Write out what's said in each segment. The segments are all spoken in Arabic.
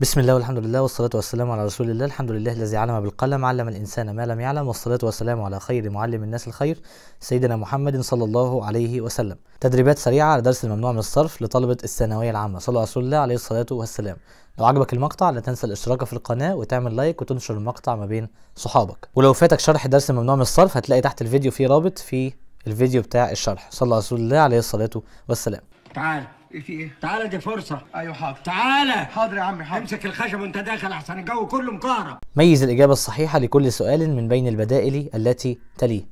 بسم الله والحمد لله والصلاة والسلام على رسول الله الحمد لله الذي علم بالقلم علم الإنسان ما لم يعلم والصلاة والسلام على خير معلم الناس الخير سيدنا محمد صلى الله عليه وسلم تدريبات سريعة على درس الممنوع من الصرف لطلبة الثانوية العامة صلى رسول الله عليه الصلاة والسلام لو عجبك المقطع لا تنسى الاشتراك في القناة وتعمل لايك وتنشر المقطع ما بين صحابك ولو فاتك شرح درس الممنوع من الصرف هتلاقي تحت الفيديو فيه رابط في الفيديو بتاع الشرح صلى رسول الله عليه الصلاة والسلام تعال ايه في ايه؟ تعالى دي فرصة ايوه حاضر تعالى حاضر يا عمي حاضر امسك الخشب وانت داخل احسن الجو كله مكهرب ميز الإجابة الصحيحة لكل سؤال من بين البدائل التي تليه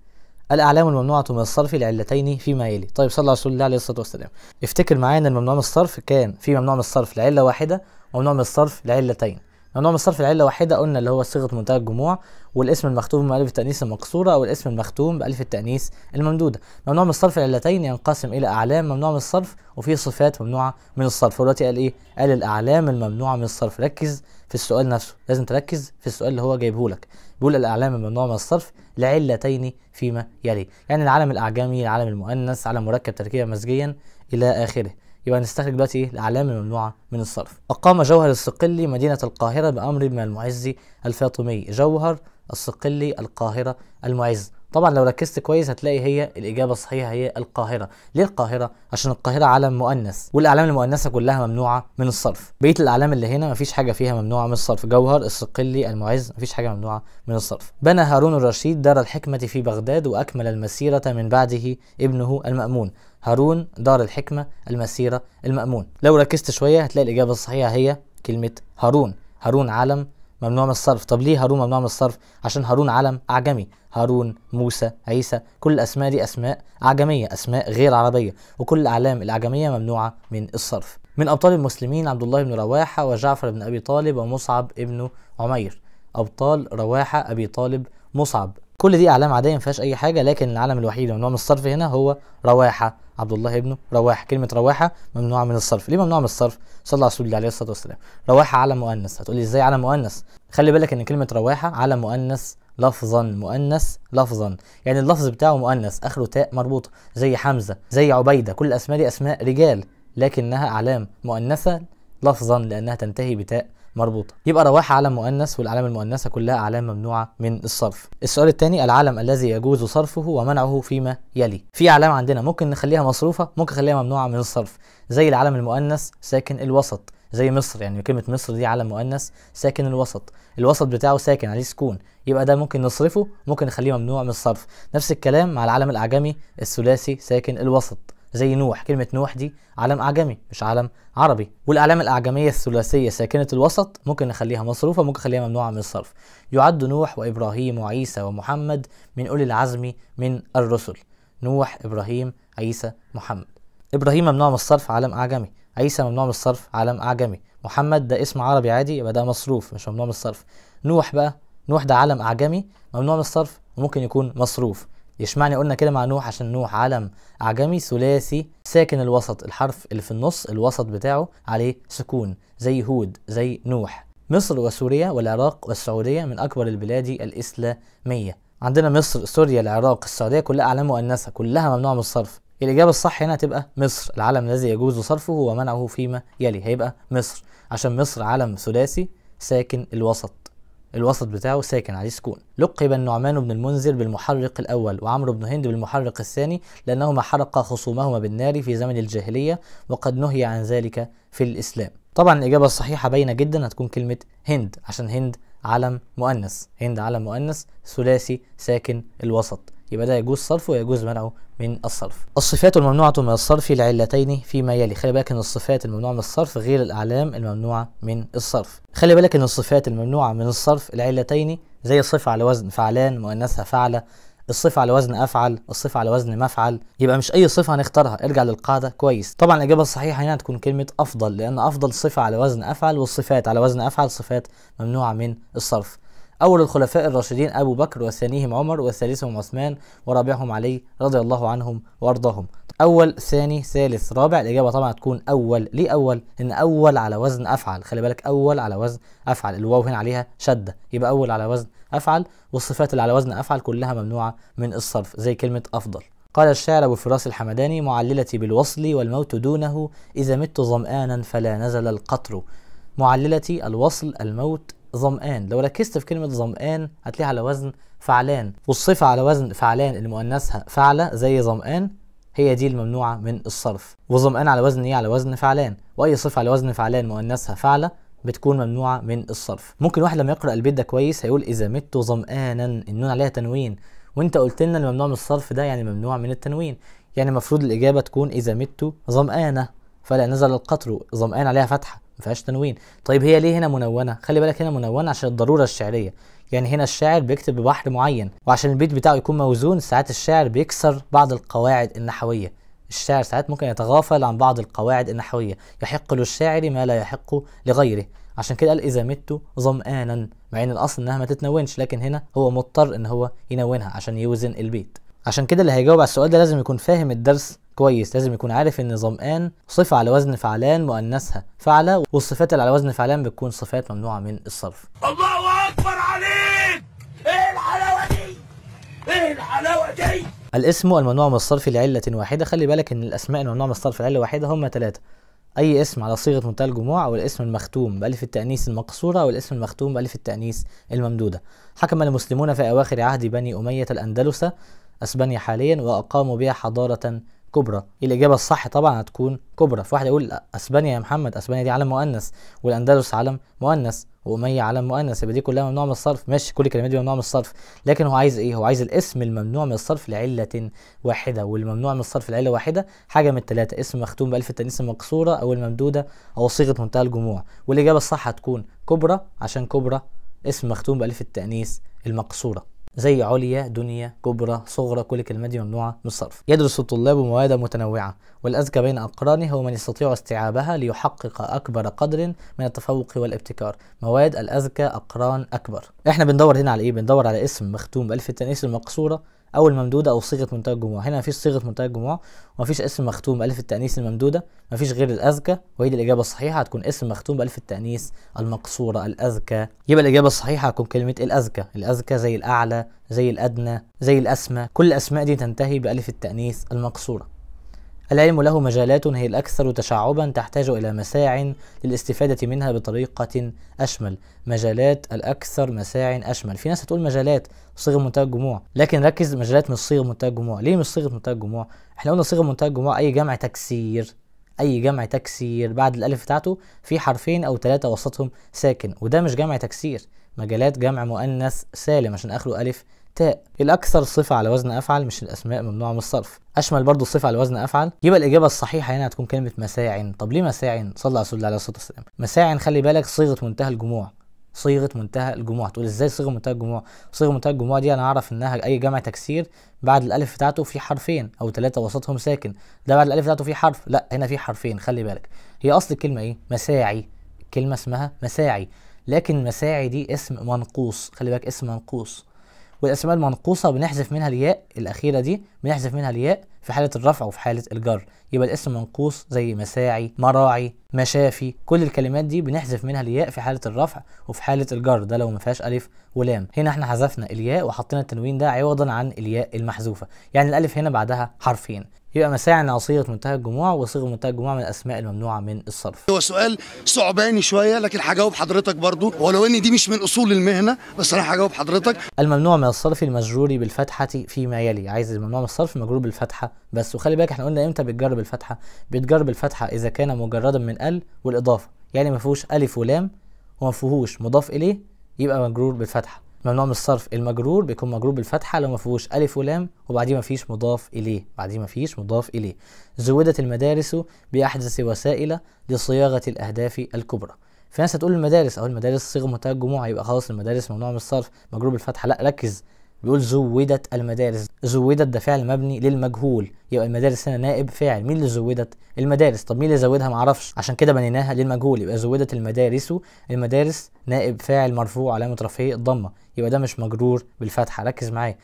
الأعلام الممنوعة من الصرف لعلتين فيما يلي طيب صلى رسول الله عليه الصلاة والسلام افتكر معايا أن الممنوع من الصرف كان في ممنوع من الصرف لعلة واحدة وممنوع من الصرف لعلتين ممنوع من الصرف العله واحده قلنا اللي هو صيغه منتهى الجموع والاسم المختوم بألف التأنيث المقصورة أو الاسم المختوم بألف التأنيث الممدودة ممنوع من الصرف العلتين ينقسم يعني إلى أعلام ممنوع من الصرف وفي صفات ممنوعة من الصرف ودلوقتي قال إيه قال الأعلام الممنوعة من الصرف ركز في السؤال نفسه لازم تركز في السؤال اللي هو جايبه لك بيقول الأعلام الممنوعة من الصرف لعلتين فيما يلي يعني العلم الأعجمي العلم المؤنث علم مركب تركيبا مزجيا إلى آخره يبقى نستخدم دلوقتي الاعلام الممنوعه من الصرف اقام جوهر الصقلي مدينه القاهره بامر من المعز الفاطمي جوهر الصقلي القاهره المعز طبعا لو ركزت كويس هتلاقي هي الاجابه الصحيحه هي القاهره ليه القاهره عشان القاهره علم مؤنث والاعلام المؤنثه كلها ممنوعه من الصرف بقيه الاعلام اللي هنا مفيش حاجه فيها ممنوعه من الصرف جوهر الصقلي المعز مفيش حاجه ممنوعه من الصرف بنى هارون الرشيد دار الحكمه في بغداد واكمل المسيره من بعده ابنه المامون هارون دار الحكمه المسيره المامون لو ركزت شويه هتلاقي الاجابه الصحيحه هي كلمه هارون هارون علم ممنوع من الصرف طب ليه هارون ممنوع من الصرف عشان هارون علم اعجمي هارون موسى عيسى كل الاسماء دي اسماء اعجميه اسماء غير عربيه وكل الاعلام الاعجميه ممنوعه من الصرف من ابطال المسلمين عبد الله بن رواحه وجعفر بن ابي طالب ومصعب بن عمير ابطال رواحه ابي طالب مصعب كل دي اعلام عاديه ما فيهاش اي حاجه لكن العلم الوحيد ممنوع من الصرف هنا هو رواحه عبد الله ابنه رواحه كلمه رواحه ممنوعه من الصرف ليه ممنوعه من الصرف صلى الله عليه الصلاه والسلام رواحه على مؤنث هتقولي ازاي على مؤنث خلي بالك ان كلمه رواحه على مؤنث لفظا مؤنث لفظا يعني اللفظ بتاعه مؤنث اخره تاء مربوطه زي حمزه زي عبيده كل الاسماء دي اسماء رجال لكنها اعلام مؤنثه لفظا لانها تنتهي بتاء مربوطه يبقى رواحه علم مؤنث والاعلام المؤنثه كلها اعلام ممنوعه من الصرف السؤال الثاني العلم الذي يجوز صرفه ومنعه فيما يلي في اعلام عندنا ممكن نخليها مصروفه ممكن نخليها ممنوعه من الصرف زي العلم المؤنث ساكن الوسط زي مصر يعني كلمة مصر دي علم مؤنث ساكن الوسط، الوسط بتاعه ساكن عليه سكون، يبقى ده ممكن نصرفه ممكن نخليه ممنوع من الصرف، نفس الكلام مع العلم الأعجمي الثلاثي ساكن الوسط، زي نوح كلمة نوح دي علم أعجمي مش علم عربي والأعلام الأعجمية الثلاثية ساكنة الوسط ممكن نخليها مصروفة ممكن نخليها ممنوعة من الصرف يعد نوح وإبراهيم وعيسى ومحمد من أولي العزم من الرسل نوح إبراهيم عيسى محمد إبراهيم ممنوع من الصرف علم أعجمي عيسى ممنوع من الصرف علم أعجمي محمد ده اسم عربي عادي يبقى ده مصروف مش ممنوع من الصرف نوح بقى نوح ده علم أعجمي ممنوع من الصرف وممكن يكون مصروف يشمعني قلنا كده مع نوح عشان نوح علم أعجمي ثلاثي ساكن الوسط الحرف اللي في النص الوسط بتاعه عليه سكون زي هود زي نوح مصر وسوريا والعراق والسعودية من أكبر البلاد الإسلامية عندنا مصر سوريا العراق السعودية كلها أعلام مؤنثة كلها ممنوع من الصرف الإجابة الصح هنا تبقى مصر العلم الذي يجوز صرفه ومنعه فيما يلي هيبقى مصر عشان مصر علم ثلاثي ساكن الوسط الوسط بتاعه ساكن عليه سكون لقب النعمان بن المنذر بالمحرق الأول وعمرو بن هند بالمحرق الثاني لأنهما حرقا خصومهما بالنار في زمن الجاهلية وقد نهي عن ذلك في الإسلام طبعا الإجابة الصحيحة باينة جدا هتكون كلمة هند عشان هند علم مؤنث هند علم مؤنث ثلاثي ساكن الوسط يبقى ده يجوز صرفه ويجوز منعه من الصرف الصفات الممنوعة من الصرف لعلتين فيما يلي خلي بالك ان الصفات الممنوعة من الصرف غير الاعلام الممنوعة من الصرف خلي بالك ان الصفات الممنوعة من الصرف العلتين زي الصفة على وزن فعلان مؤنثها فعلة الصفة على وزن أفعل الصفة على وزن مفعل يبقى مش أي صفة هنختارها ارجع للقاعدة كويس طبعا الإجابة الصحيحة هنا هتكون كلمة أفضل لأن أفضل صفة على وزن أفعل والصفات على وزن أفعل صفات ممنوعة من الصرف أول الخلفاء الراشدين أبو بكر وثانيهم عمر وثالثهم عثمان ورابعهم علي رضي الله عنهم وأرضاهم أول ثاني ثالث رابع الإجابة طبعا تكون أول ليه أول؟ إن أول على وزن أفعل خلي بالك أول على وزن أفعل الواو هنا عليها شدة يبقى أول على وزن أفعل والصفات اللي على وزن أفعل كلها ممنوعة من الصرف زي كلمة أفضل قال الشاعر أبو فراس الحمداني معللتي بالوصل والموت دونه إذا مت ظمآنا فلا نزل القطر معللتي الوصل الموت ظمآن لو ركزت في كلمة ظمآن هتلاقيها على وزن فعلان والصفة على وزن فعلان اللي مؤنثها فعلة زي ظمآن هي دي الممنوعة من الصرف وظمآن على وزن ايه على وزن فعلان وأي صفة على وزن فعلان مؤنثها فعلة بتكون ممنوعة من الصرف ممكن واحد لما يقرأ البيت ده كويس هيقول إذا مت ظمآنا النون عليها تنوين وانت قلت لنا الممنوع من الصرف ده يعني ممنوع من التنوين يعني المفروض الإجابة تكون إذا مت ظمآنة فلا نزل القطر ظمآن عليها فتحة ما فيهاش تنوين طيب هي ليه هنا منونه خلي بالك هنا منونه عشان الضروره الشعريه يعني هنا الشاعر بيكتب ببحر معين وعشان البيت بتاعه يكون موزون ساعات الشاعر بيكسر بعض القواعد النحويه الشاعر ساعات ممكن يتغافل عن بعض القواعد النحويه يحق للشاعر ما لا يحق لغيره عشان كده قال اذا مت ظمآنا مع ان الاصل انها ما تتنونش لكن هنا هو مضطر ان هو ينونها عشان يوزن البيت عشان كده اللي هيجاوب على السؤال ده لازم يكون فاهم الدرس كويس لازم يكون عارف ان ظمآن صفة على وزن فعلان مؤنثها فعلة والصفات اللي على وزن فعلان بتكون صفات ممنوعة من الصرف الله أكبر عليك إيه الحلاوة دي إيه الحلاوة دي الاسم الممنوع من الصرف لعلة واحدة خلي بالك ان الاسماء الممنوع من الصرف لعلة واحدة هم ثلاثة اي اسم على صيغه منتهى الجموع او الاسم المختوم بالف التانيث المقصوره او الاسم المختوم بالف التانيث الممدوده حكم المسلمون في اواخر عهد بني اميه الاندلس اسبانيا حاليا واقاموا بها حضاره كبرى الاجابه الصح طبعا هتكون كبرى فواحد يقول اسبانيا يا محمد اسبانيا دي علم مؤنث والاندلس علم مؤنث واميه علم مؤنث يبقى دي كلها ممنوعه من الصرف ماشي كل الكلمات دي ممنوعه من الصرف لكن هو عايز ايه هو عايز الاسم الممنوع من الصرف لعله واحده والممنوع من الصرف لعله واحده حاجه من الثلاثه اسم مختوم بالف التانيث المقصوره او الممدوده او صيغه منتهى الجموع والاجابه الصح هتكون كبرى عشان كبرى اسم مختوم بالف التانيث المقصوره زي عليا دنيا كبرى صغرى كل الكلمات دي ممنوعه من الصرف يدرس الطلاب مواد متنوعه والاذكى بين اقرانه هو من يستطيع استيعابها ليحقق اكبر قدر من التفوق والابتكار مواد الاذكى اقران اكبر احنا بندور هنا على ايه بندور على اسم مختوم بالف التانيث المقصوره او الممدوده او صيغه منتهى الجموع هنا مفيش صيغه منتهى الجموع ومفيش اسم مختوم بالف التانيث الممدوده مفيش غير الاذكى وهي دي الاجابه الصحيحه هتكون اسم مختوم بالف التانيث المقصوره الاذكى يبقى الاجابه الصحيحه هتكون كلمه الاذكى الاذكى زي الاعلى زي الادنى زي الاسمى كل الاسماء دي تنتهي بالف التانيث المقصوره العلم له مجالات هي الأكثر تشعبا تحتاج إلى مساع للاستفادة منها بطريقة أشمل مجالات الأكثر مساع أشمل في ناس هتقول مجالات صيغة منتهى الجموع لكن ركز مجالات مش صيغة منتهى الجموع ليه مش صيغة منتهى الجموع احنا قلنا صيغة منتهى الجموع أي جمع تكسير أي جمع تكسير بعد الألف بتاعته في حرفين أو ثلاثة وسطهم ساكن وده مش جمع تكسير مجالات جمع مؤنث سالم عشان آخره ألف تاء الاكثر صفه على وزن افعل مش الاسماء ممنوعه من الصرف اشمل برضو الصفه على وزن افعل يبقى الاجابه الصحيحه هنا هتكون كلمه مساعن طب ليه مساعن صلى على رسول الله عليه الصلاه والسلام مساعن خلي بالك صيغه منتهى الجموع صيغه منتهى الجموع تقول ازاي صيغه منتهى الجموع صيغه منتهى الجموع دي انا اعرف انها اي جمع تكسير بعد الالف بتاعته في حرفين او ثلاثه وسطهم ساكن ده بعد الالف بتاعته في حرف لا هنا في حرفين خلي بالك هي اصل الكلمه ايه مساعي كلمه اسمها مساعي لكن مساعي دي اسم منقوص خلي بالك اسم منقوص والاسماء المنقوصه بنحذف منها الياء الاخيره دي بنحذف منها الياء في حاله الرفع وفي حاله الجر يبقى الاسم منقوص زي مساعي مراعي مشافي كل الكلمات دي بنحذف منها الياء في حاله الرفع وفي حاله الجر ده لو ما فيهاش الف ولام هنا احنا حذفنا الياء وحطينا التنوين ده عوضا عن الياء المحذوفه يعني الالف هنا بعدها حرفين يبقى مساعنا صيغه منتهى الجموع وصيغه منتهى الجموع من الاسماء الممنوعه من الصرف هو سؤال صعباني شويه لكن هجاوب حضرتك برضو ولو ان دي مش من اصول المهنه بس انا هجاوب حضرتك الممنوع من الصرف المجرور بالفتحه فيما يلي عايز الممنوع من الصرف مجرور بالفتحه بس وخلي بالك احنا قلنا امتى بتجرب الفتحة؟ بتجرب الفتحة اذا كان مجردا من ال والاضافه يعني ما فيهوش الف ولام وما فيهوش مضاف اليه يبقى مجرور بالفتحه ممنوع من الصرف المجرور بيكون مجرور بالفتحه لو ما فيهوش الف ولام وبعديه ما فيش مضاف اليه بعديه ما فيش مضاف اليه زودت المدارس باحدث وسائل لصياغه الاهداف الكبرى في ناس هتقول المدارس او المدارس صيغه منتهى الجموع يبقى خلاص المدارس ممنوع من الصرف مجرور بالفتحه لا ركز بيقول زودت المدارس زودت ده فعل مبني للمجهول يبقى المدارس هنا نائب فاعل مين اللي زودت المدارس طب مين اللي زودها معرفش عشان كده بنيناها للمجهول يبقى زودت المدارس المدارس نائب فاعل مرفوع علامه رفعه الضمه يبقى ده مش مجرور بالفتحه ركز معايا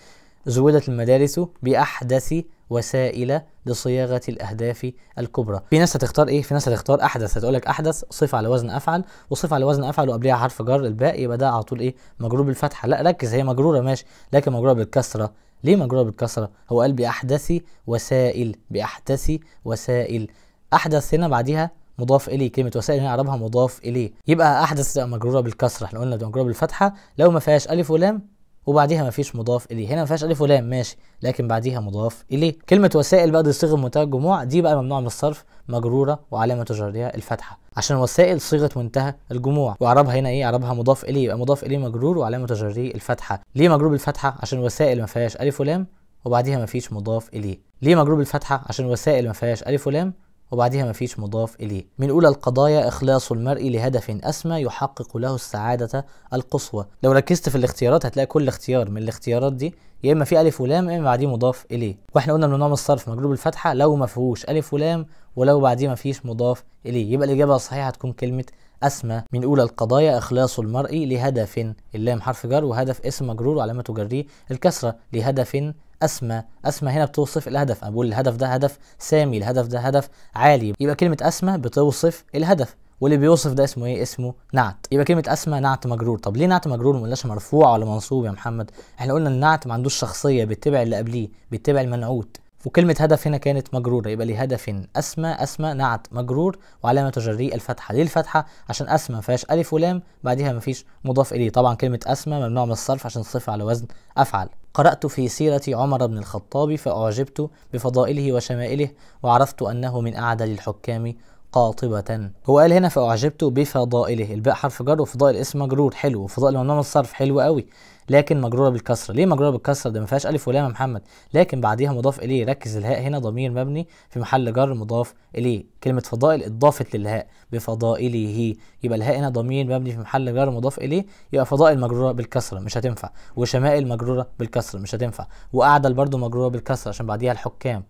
زودت المدارس باحدث وسائل لصياغه الاهداف الكبرى في ناس هتختار ايه في ناس هتختار احدث هتقول لك احدث صفه على وزن افعل وصفه على وزن افعل وقبلها حرف جر الباء يبقى ده على طول ايه مجرور بالفتحه لا ركز هي مجروره ماشي لكن مجروره بالكسره ليه مجروره بالكسره هو قال باحدث وسائل باحدث وسائل احدث هنا بعديها مضاف اليه كلمه وسائل هنا اعربها مضاف اليه يبقى احدث مجروره بالكسره احنا قلنا مجروره بالفتحه لو ما فيهاش الف ولام وبعديها مفيش مضاف اليه هنا ما فيهاش الف ولام ماشي لكن بعديها مضاف اليه كلمه وسائل بقى دي صيغه منتهى الجموع دي بقى ممنوعه من الصرف مجروره وعلامه تجاريه الفتحه عشان وسائل صيغه منتهى الجموع واعربها هنا ايه اعربها مضاف اليه يبقى مضاف اليه مجرور وعلامه تجاريه الفتحه ليه مجرور بالفتحه عشان وسائل ما فيهاش الف ولام وبعديها مفيش مضاف اليه ليه مجرور بالفتحه عشان وسائل ما فيهاش الف ولام وبعدها مفيش مضاف إليه من أولى القضايا إخلاص المرء لهدف أسمى يحقق له السعادة القصوى لو ركزت في الاختيارات هتلاقي كل اختيار من الاختيارات دي يا اما في الف ولام يا اما بعديه مضاف اليه واحنا قلنا من نوع الصرف مجلوب الفتحه لو ما فيهوش الف ولام ولو بعديه ما فيش مضاف اليه يبقى الاجابه الصحيحه هتكون كلمه أسمى من أولى القضايا إخلاص المرء لهدف اللام حرف جر وهدف اسم مجرور وعلامة جريه الكسرة لهدف اسمى اسمى هنا بتوصف الهدف انا بقول الهدف ده هدف سامي الهدف ده هدف عالي يبقى كلمه اسمى بتوصف الهدف واللي بيوصف ده اسمه ايه اسمه نعت يبقى كلمه اسمى نعت مجرور طب ليه نعت مجرور ما قلناش مرفوع ولا منصوب يا محمد احنا قلنا النعت ما عندوش شخصيه بيتبع اللي قبليه بيتبع المنعوت وكلمة هدف هنا كانت مجرورة يبقى لهدف هدف أسمى أسمى نعت مجرور وعلامة تجري الفتحة ليه الفتحة عشان أسمى ما فيهاش ألف ولام بعدها فيش مضاف إليه طبعا كلمة أسمى ممنوع من الصرف عشان الصفة على وزن أفعل قرأت في سيرة عمر بن الخطاب فأعجبت بفضائله وشمائله وعرفت أنه من أعدل الحكام قاطبة هو قال هنا فأعجبت بفضائله الباء حرف جر وفضائل اسم مجرور حلو وفضائل ممنوع من الصرف حلو قوي لكن مجرورة بالكسرة ليه مجرورة بالكسرة ده ما فيهاش ألف ولام محمد لكن بعديها مضاف إليه ركز الهاء هنا ضمير مبني في محل جر مضاف إليه كلمة فضائل اضافت للهاء بفضائله يبقى الهاء هنا ضمير مبني في محل جر مضاف إليه يبقى فضائل مجرورة بالكسرة مش هتنفع وشمائل مجرورة بالكسرة مش هتنفع وأعدل برضه مجرورة بالكسرة عشان بعديها الحكام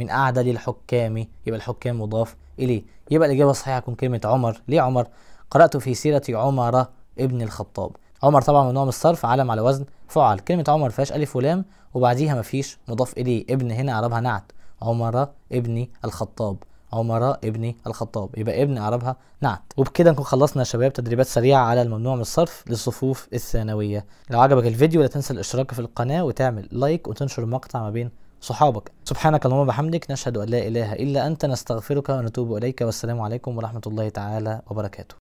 من أعدل الحكام يبقى الحكام مضاف إليه يبقى الإجابة الصحيحة هتكون كلمة عمر ليه عمر؟ قرأت في سيرة عمر ابن الخطاب عمر طبعا من نوع من الصرف علم على وزن فعل كلمة عمر فيهاش ألف ولام وبعديها مفيش مضاف إليه ابن هنا أعربها نعت عمر ابن الخطاب عمر ابن الخطاب يبقى ابن أعربها نعت وبكده نكون خلصنا يا شباب تدريبات سريعة على الممنوع من الصرف للصفوف الثانوية لو عجبك الفيديو لا تنسى الاشتراك في القناة وتعمل لايك وتنشر المقطع ما بين صحابك سبحانك اللهم وبحمدك نشهد أن لا إله إلا أنت نستغفرك ونتوب إليك والسلام عليكم ورحمة الله تعالى وبركاته